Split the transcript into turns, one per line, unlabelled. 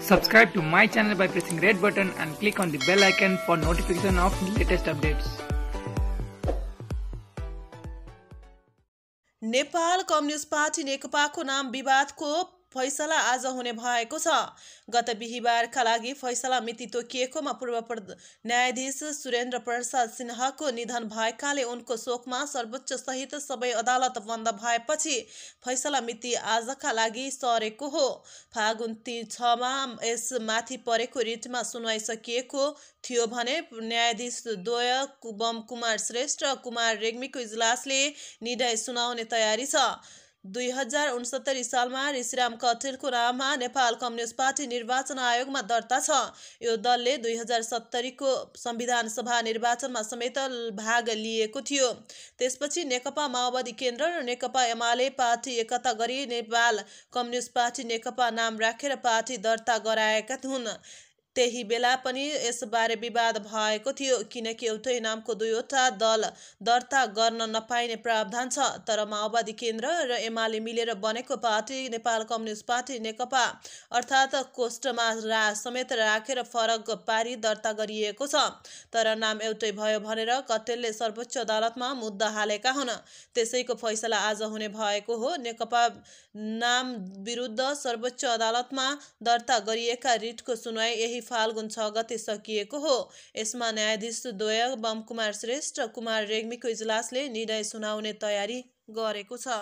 Subscribe to my channel by pressing red button and click on the bell icon for notification of latest updates. Nepal Communist Party नेकपाको नाम विवादको फैसला आज हुने भएको छ गत बिहिबारका लागि फैसला मिति तोकिएकोमा पूर्व न्यायाधीश सुरेन्द्र प्रसाद सिन्हाको निधन भएकाले उनको शोकमा सर्वोच्च सहित सबै अदालत बन्द भएपछि फैसला मिति आजका लागि सरेको हो फागुन ती छमा यसमाथि परेको रिटमा सुनवाई सकिएको थियो भने न्यायाधीश द्वय कुबम कुमार श्रेष्ठ कुमार रेग्मीको इजलासले निर्णय सुनाउने तयारी छ दुई हजार उनसत्तरी सालमा ऋषिराम कठेलको नाममा नेपाल कम्युनिस्ट पार्टी निर्वाचन आयोगमा दर्ता छ यो दलले दुई हजार सत्तरीको संविधान सभा निर्वाचनमा समेत भाग लिएको थियो त्यसपछि नेकपा माओवादी केन्द्र र नेकपा एमाले पार्टी एकता गरी नेपाल कम्युनिस्ट पार्टी नेकपा नाम राखेर पार्टी दर्ता गराएका हुन् त्यही बेला पनि यसबारे विवाद भएको थियो किनकि एउटै नामको दुईवटा दल दर्ता गर्न नपाइने प्रावधान छ तर माओवादी केन्द्र र एमाले मिलेर बनेको पार्टी नेपाल कम्युनिस्ट पार्टी नेकपा अर्थात् कोष्ठमा रा समेत राखेर फरक पारी दर्ता गरिएको छ तर नाम एउटै भयो भनेर कटेलले सर्वोच्च अदालतमा मुद्दा हालेका हुन् त्यसैको फैसला आज हुने भएको हो नेकपा नाम विरुद्ध सर्वोच्च अदालतमा दर्ता गरिएका रिटको सुनवाई यही फाल्गुन छ गते सकिएको हो यसमा न्यायाधीश बम कुमार श्रेष्ठ कुमार रेग्मीको इजलासले निर्णय सुनाउने तयारी गरेको छ